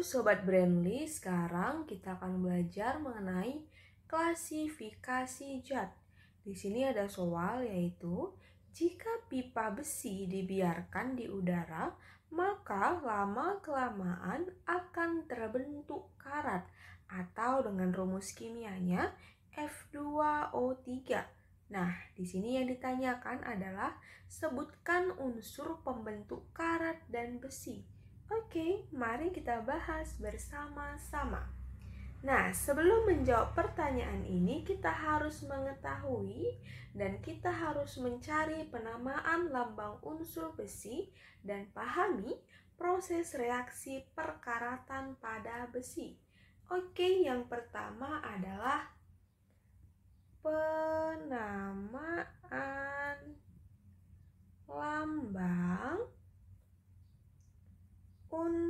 Sobat Brandly, sekarang kita akan belajar mengenai klasifikasi zat. Di sini ada soal yaitu jika pipa besi dibiarkan di udara, maka lama-kelamaan akan terbentuk karat atau dengan rumus kimianya F2O3. Nah, di sini yang ditanyakan adalah sebutkan unsur pembentuk karat dan besi. Oke, mari kita bahas bersama-sama. Nah, sebelum menjawab pertanyaan ini, kita harus mengetahui dan kita harus mencari penamaan lambang unsur besi dan pahami proses reaksi perkaratan pada besi. Oke, yang pertama adalah penamaan lambang.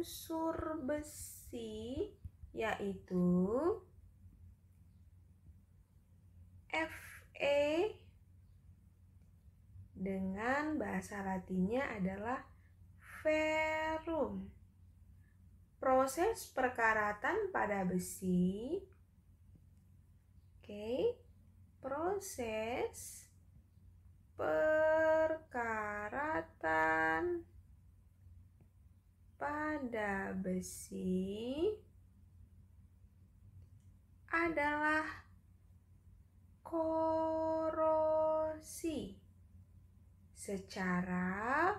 unsur besi yaitu Fe dengan bahasa latinnya adalah ferum. Proses perkaratan pada besi Oke, proses perkaratan pada besi adalah korosi secara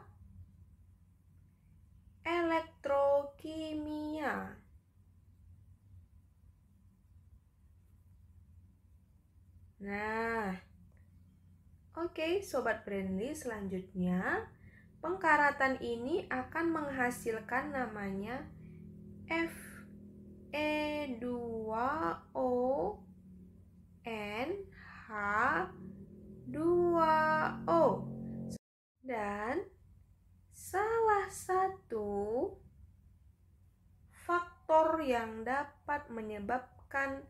elektrokimia. Nah, oke okay, sobat friendly selanjutnya Pengkaratan ini akan menghasilkan namanya Fe2ONH2O. Dan salah satu faktor yang dapat menyebabkan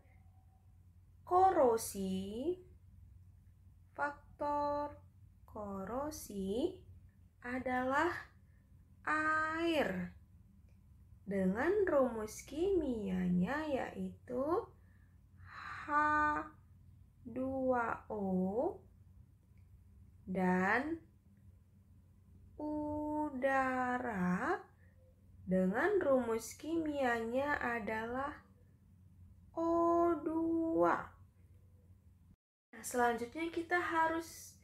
korosi faktor korosi adalah air dengan rumus kimianya yaitu H2O dan udara dengan rumus kimianya adalah O2. Nah, selanjutnya kita harus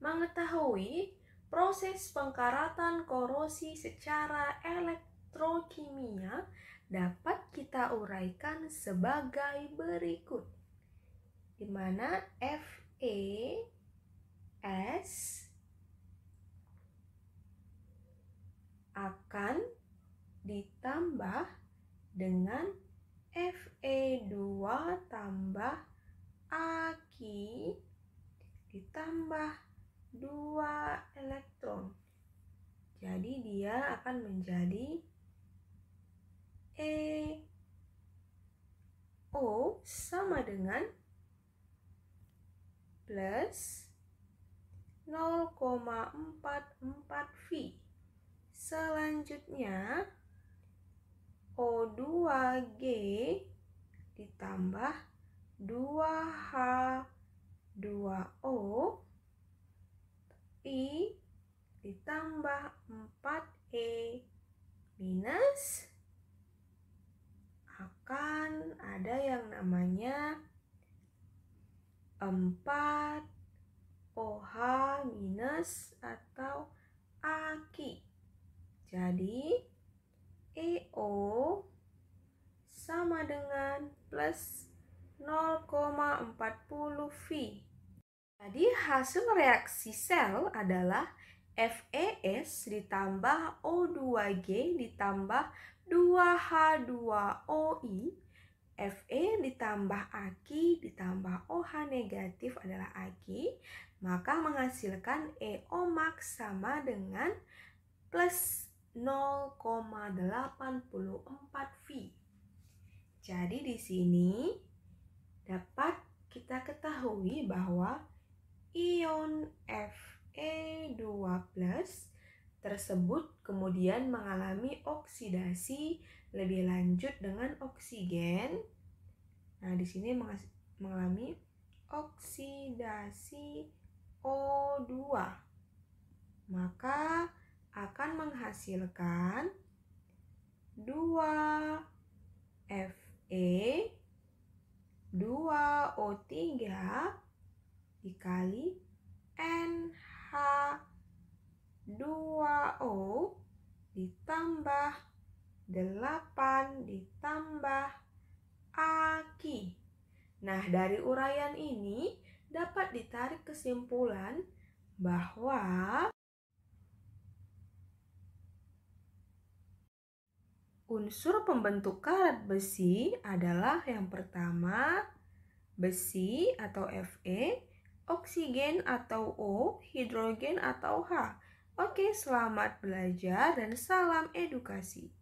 mengetahui Proses pengkaratan korosi secara elektrokimia dapat kita uraikan sebagai berikut. Di mana Fe S akan ditambah dengan Fe2 tambah Aki ditambah 2 jadi dia akan menjadi E. O sama dengan plus 0,44 V. Selanjutnya O2G ditambah 2H2O I ditambah 4E minus akan ada yang namanya 4 OH minus atau AKI. Jadi EO sama dengan plus 0,40 V. Jadi hasil reaksi sel adalah FeS ditambah O2G ditambah 2H2OI Fe ditambah Aki ditambah OH negatif adalah Aki maka menghasilkan EO max sama dengan plus 0,84 V jadi di sini dapat kita ketahui bahwa ion F E12 tersebut kemudian mengalami oksidasi lebih lanjut dengan oksigen. Nah, di sini mengalami oksidasi O2. Maka akan menghasilkan 2 Fe 2O3 dikali NH H2O ditambah 8 ditambah Aki. Nah, dari uraian ini dapat ditarik kesimpulan bahwa unsur pembentuk karat besi adalah yang pertama besi atau Fe, oksigen atau O, hidrogen atau H. Oke, selamat belajar dan salam edukasi.